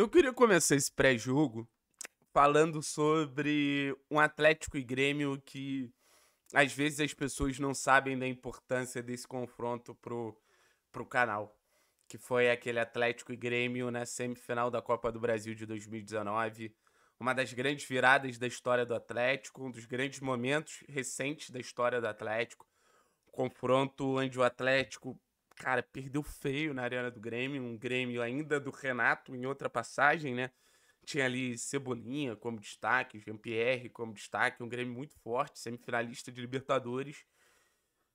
Eu queria começar esse pré-jogo falando sobre um Atlético e Grêmio que às vezes as pessoas não sabem da importância desse confronto pro, pro canal. Que foi aquele Atlético e Grêmio na semifinal da Copa do Brasil de 2019. Uma das grandes viradas da história do Atlético, um dos grandes momentos recentes da história do Atlético. Confronto onde o Atlético cara, perdeu feio na Arena do Grêmio, um Grêmio ainda do Renato em outra passagem, né? Tinha ali Cebolinha como destaque, Jean-Pierre como destaque, um Grêmio muito forte, semifinalista de Libertadores.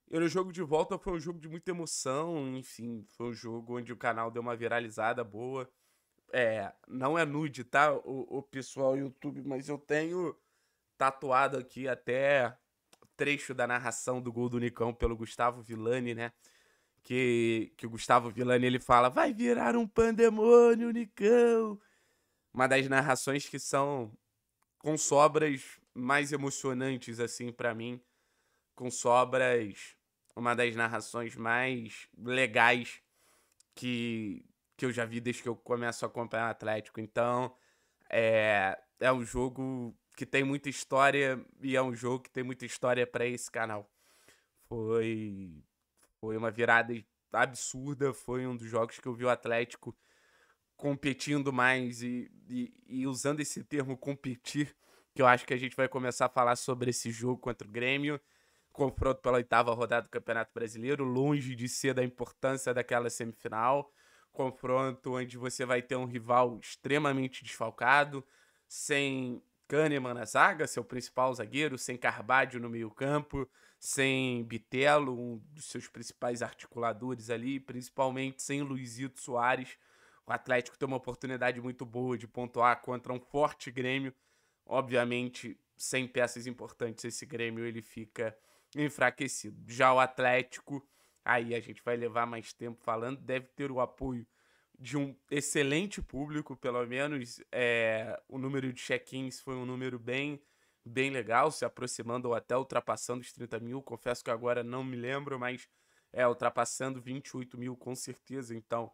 E no jogo de volta foi um jogo de muita emoção, enfim, foi um jogo onde o canal deu uma viralizada boa. É, não é nude, tá, o, o pessoal YouTube, mas eu tenho tatuado aqui até trecho da narração do gol do Nicão pelo Gustavo Villani, né? que, que o Gustavo Villani ele fala: vai virar um pandemônio, Nicão. Uma das narrações que são com sobras mais emocionantes, assim, para mim. Com sobras, uma das narrações mais legais que, que eu já vi desde que eu começo a acompanhar o Atlético. Então, é, é um jogo que tem muita história e é um jogo que tem muita história para esse canal. Foi foi uma virada absurda, foi um dos jogos que eu vi o Atlético competindo mais e, e, e, usando esse termo competir, que eu acho que a gente vai começar a falar sobre esse jogo contra o Grêmio, confronto pela oitava rodada do Campeonato Brasileiro, longe de ser da importância daquela semifinal, confronto onde você vai ter um rival extremamente desfalcado, sem Kahneman na zaga, seu principal zagueiro, sem Carvalho no meio campo, sem Bitelo, um dos seus principais articuladores ali, principalmente sem Luizito Soares. O Atlético tem uma oportunidade muito boa de pontuar contra um forte Grêmio. Obviamente, sem peças importantes, esse Grêmio ele fica enfraquecido. Já o Atlético, aí a gente vai levar mais tempo falando, deve ter o apoio de um excelente público, pelo menos. É, o número de check-ins foi um número bem bem legal, se aproximando ou até ultrapassando os 30 mil. Confesso que agora não me lembro, mas é ultrapassando 28 mil com certeza. Então,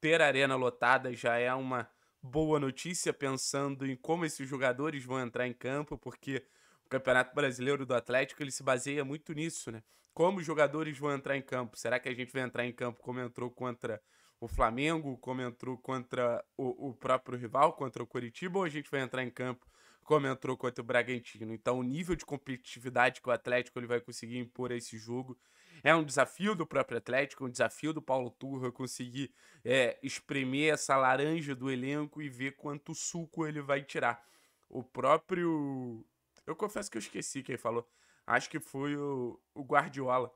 ter a arena lotada já é uma boa notícia, pensando em como esses jogadores vão entrar em campo, porque o Campeonato Brasileiro do Atlético ele se baseia muito nisso, né? Como os jogadores vão entrar em campo? Será que a gente vai entrar em campo como entrou contra o Flamengo, como entrou contra o, o próprio rival, contra o Curitiba, ou a gente vai entrar em campo como entrou contra o Bragantino. Então, o nível de competitividade que o Atlético ele vai conseguir impor a esse jogo é um desafio do próprio Atlético, é um desafio do Paulo Turra conseguir é, espremer essa laranja do elenco e ver quanto suco ele vai tirar. O próprio. Eu confesso que eu esqueci quem falou. Acho que foi o, o Guardiola,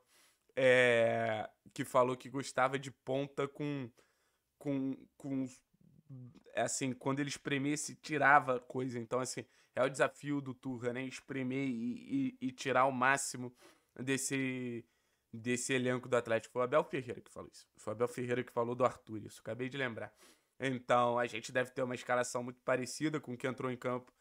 é, que falou que gostava de ponta com, com, com é assim, quando ele espremesse, tirava coisa. Então, assim, é o desafio do Turra, né? Espremer e, e, e tirar o máximo desse, desse elenco do Atlético. Foi o Abel Ferreira que falou isso. Foi o Abel Ferreira que falou do Arthur, isso. Acabei de lembrar. Então, a gente deve ter uma escalação muito parecida com o que entrou em campo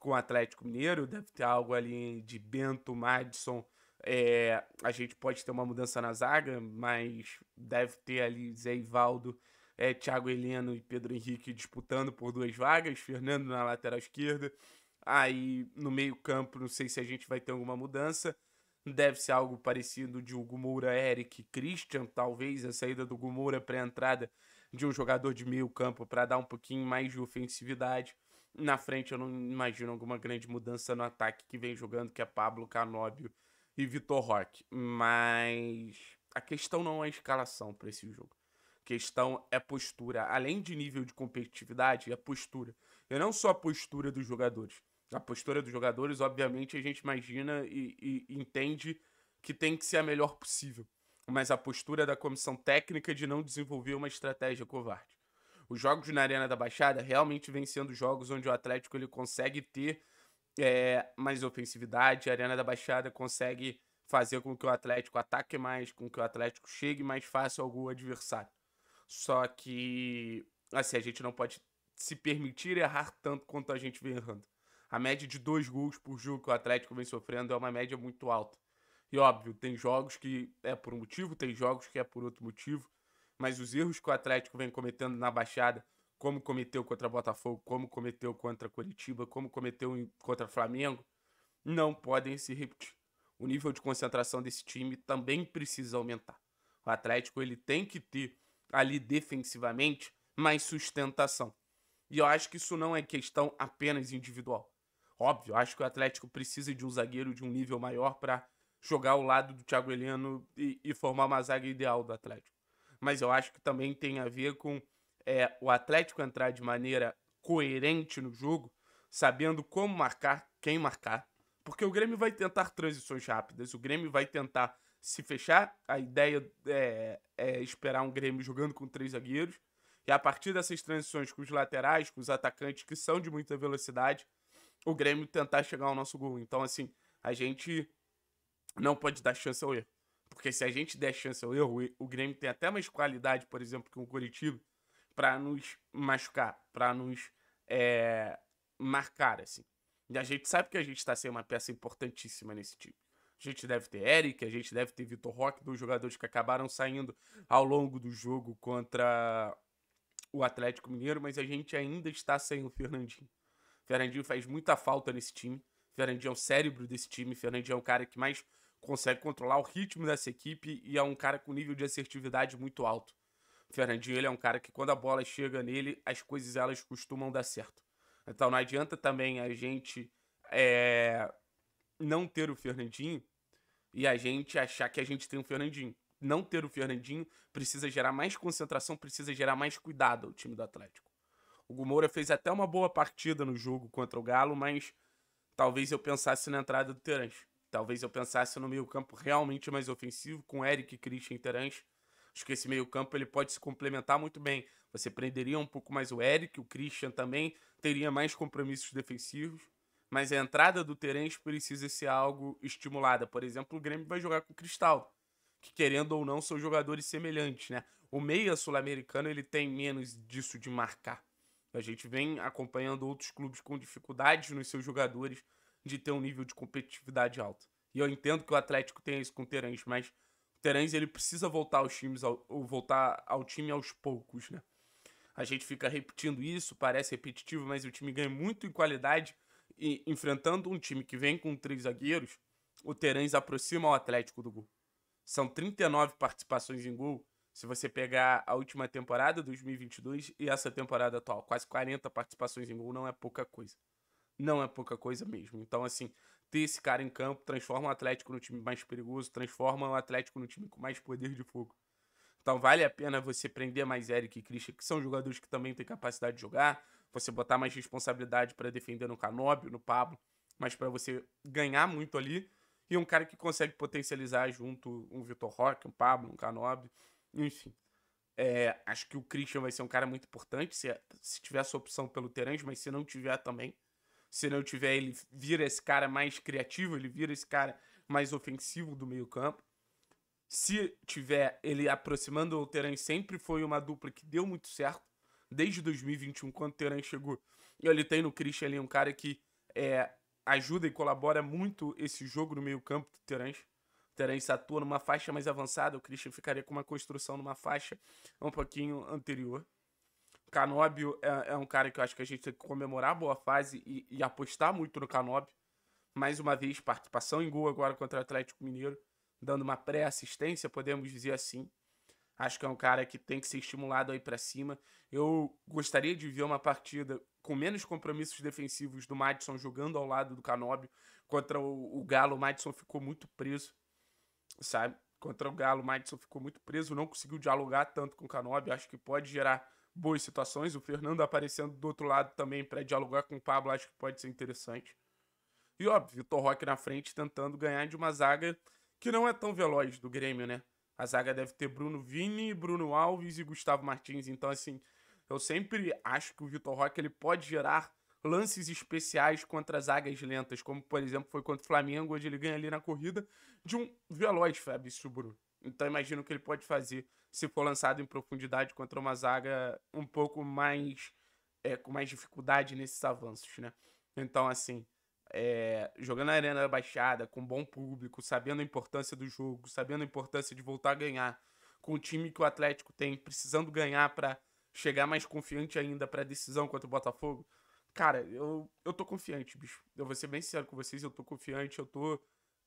com o Atlético Mineiro. Deve ter algo ali de Bento, Madison. É, a gente pode ter uma mudança na zaga, mas deve ter ali Zé Ivaldo é, Thiago Heleno e Pedro Henrique disputando por duas vagas, Fernando na lateral esquerda. Aí no meio-campo, não sei se a gente vai ter alguma mudança. Deve ser algo parecido de Hugo Moura, Eric, Christian, talvez a saída do Hugo Moura para a entrada de um jogador de meio-campo para dar um pouquinho mais de ofensividade. Na frente, eu não imagino alguma grande mudança no ataque que vem jogando, que é Pablo Canóbio e Vitor Roque. Mas a questão não é a escalação para esse jogo questão é postura. Além de nível de competitividade, é postura. E não só a postura dos jogadores. A postura dos jogadores, obviamente, a gente imagina e, e entende que tem que ser a melhor possível. Mas a postura da comissão técnica de não desenvolver uma estratégia covarde. Os jogos na Arena da Baixada realmente vêm sendo jogos onde o Atlético ele consegue ter é, mais ofensividade, a Arena da Baixada consegue fazer com que o Atlético ataque mais, com que o Atlético chegue mais fácil ao gol adversário. Só que, assim, a gente não pode se permitir errar tanto quanto a gente vem errando. A média de dois gols por jogo que o Atlético vem sofrendo é uma média muito alta. E óbvio, tem jogos que é por um motivo, tem jogos que é por outro motivo, mas os erros que o Atlético vem cometendo na baixada, como cometeu contra Botafogo, como cometeu contra Curitiba, como cometeu contra Flamengo, não podem se repetir. O nível de concentração desse time também precisa aumentar. O Atlético ele tem que ter ali defensivamente, mais sustentação. E eu acho que isso não é questão apenas individual. Óbvio, eu acho que o Atlético precisa de um zagueiro de um nível maior para jogar ao lado do Thiago Heleno e, e, formar uma zaga ideal do Atlético. Mas eu acho que também tem a ver com é, o Atlético entrar de maneira coerente no jogo, sabendo como marcar, quem marcar. Porque o Grêmio vai tentar transições rápidas, o Grêmio vai tentar se fechar. A ideia é, é esperar um Grêmio jogando com três zagueiros. E a partir dessas transições com os laterais, com os atacantes que são de muita velocidade, o Grêmio tentar chegar ao nosso gol. Então, assim, a gente não pode dar chance ao erro. Porque se a gente der chance ao erro, o Grêmio tem até mais qualidade, por exemplo, que o Curitiba, para nos machucar, para nos é, marcar, assim. E a gente sabe que a gente está sendo uma peça importantíssima nesse time. A gente deve ter Eric, a gente deve ter Vitor Roque, dois jogadores que acabaram saindo ao longo do jogo contra o Atlético Mineiro, mas a gente ainda está sem o Fernandinho. Fernandinho faz muita falta nesse time. Fernandinho é o cérebro desse time. Fernandinho é o cara que mais consegue controlar o ritmo dessa equipe e é um cara com nível de assertividade muito alto. Fernandinho ele é um cara que quando a bola chega nele, as coisas elas costumam dar certo. Então não adianta também a gente é, não ter o Fernandinho e a gente achar que a gente tem o Fernandinho. Não ter o Fernandinho precisa gerar mais concentração, precisa gerar mais cuidado ao time do Atlético. O Gumoura fez até uma boa partida no jogo contra o Galo, mas talvez eu pensasse na entrada do Terence. Talvez eu pensasse no meio-campo realmente mais ofensivo, com Eric, Christian e Terence. Acho que esse meio-campo ele pode se complementar muito bem. Você prenderia um pouco mais o Eric, o Christian também teria mais compromissos defensivos mas a entrada do Terence precisa ser algo estimulada. Por exemplo, o Grêmio vai jogar com o Cristal, que querendo ou não são jogadores semelhantes, né? O meia sul-americano ele tem menos disso de marcar. A gente vem acompanhando outros clubes com dificuldades nos seus jogadores de ter um nível de competitividade alto. E eu entendo que o Atlético tem isso com o Terence, mas o Terence ele precisa voltar aos times ao, voltar ao time aos poucos, né? A gente fica repetindo isso, parece repetitivo, mas o time ganha muito em qualidade e, enfrentando um time que vem com três zagueiros, o Terãs aproxima o Atlético do gol. São 39 participações em gol. Se você pegar a última temporada, 2022, e essa temporada atual, quase 40 participações em gol, não é pouca coisa. Não é pouca coisa mesmo. Então, assim, ter esse cara em campo transforma o Atlético no time mais perigoso, transforma o Atlético no time com mais poder de fogo. Então, vale a pena você prender mais Eric e Christian, que são jogadores que também têm capacidade de jogar, você botar mais responsabilidade para defender no Canóbio, no Pablo, mas para você ganhar muito ali. E um cara que consegue potencializar junto um Vitor Roque, um Pablo, um Canóbio, enfim. É, acho que o Christian vai ser um cara muito importante se, é, se tiver essa opção pelo Terence, mas se não tiver também. Se não tiver, ele vira esse cara mais criativo, ele vira esse cara mais ofensivo do meio-campo. Se tiver ele aproximando o Terence, sempre foi uma dupla que deu muito certo desde 2021, quando o Teran chegou. E ele tem no Christian ali um cara que é, ajuda e colabora muito esse jogo no meio-campo do Terence. O Terence atua numa faixa mais avançada, o Christian ficaria com uma construção numa faixa um pouquinho anterior. O Canóbio é, é, um cara que eu acho que a gente tem que comemorar a boa fase e, e apostar muito no Canóbio. Mais uma vez, participação em gol agora contra o Atlético Mineiro, dando uma pré-assistência, podemos dizer assim. Acho que é um cara que tem que ser estimulado aí para cima. Eu gostaria de ver uma partida com menos compromissos defensivos do Madison jogando ao lado do Canóbio. Contra o, o Galo, o Madison ficou muito preso, sabe? Contra o Galo, o Madison ficou muito preso, não conseguiu dialogar tanto com o Canóbio. Acho que pode gerar boas situações. O Fernando aparecendo do outro lado também para dialogar com o Pablo, acho que pode ser interessante. E óbvio, Vitor Roque na frente tentando ganhar de uma zaga que não é tão veloz do Grêmio, né? A zaga deve ter Bruno Vini, Bruno Alves e Gustavo Martins. Então, assim, eu sempre acho que o Vitor Roque ele pode gerar lances especiais contra zagas lentas, como por exemplo foi contra o Flamengo, onde ele ganha ali na corrida de um veloz Fabrício Bruno. Então imagino que ele pode fazer se for lançado em profundidade contra uma zaga um pouco mais é, com mais dificuldade nesses avanços, né? Então assim, é, jogando na Arena Baixada, com bom público, sabendo a importância do jogo, sabendo a importância de voltar a ganhar, com o time que o Atlético tem, precisando ganhar para chegar mais confiante ainda para a decisão contra o Botafogo. Cara, eu, eu tô confiante, bicho. Eu vou ser bem sincero com vocês, eu tô confiante, eu tô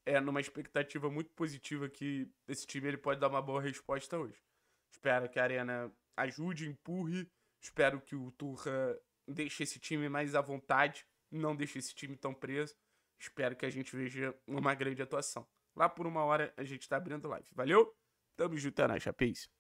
é, numa expectativa muito positiva que esse time ele pode dar uma boa resposta hoje. Espero que a Arena ajude, empurre, espero que o Turra deixe esse time mais à vontade não deixa esse time tão preso. Espero que a gente veja uma grande atuação. Lá por uma hora a gente está abrindo live. Valeu? Tamo junto, é nóis,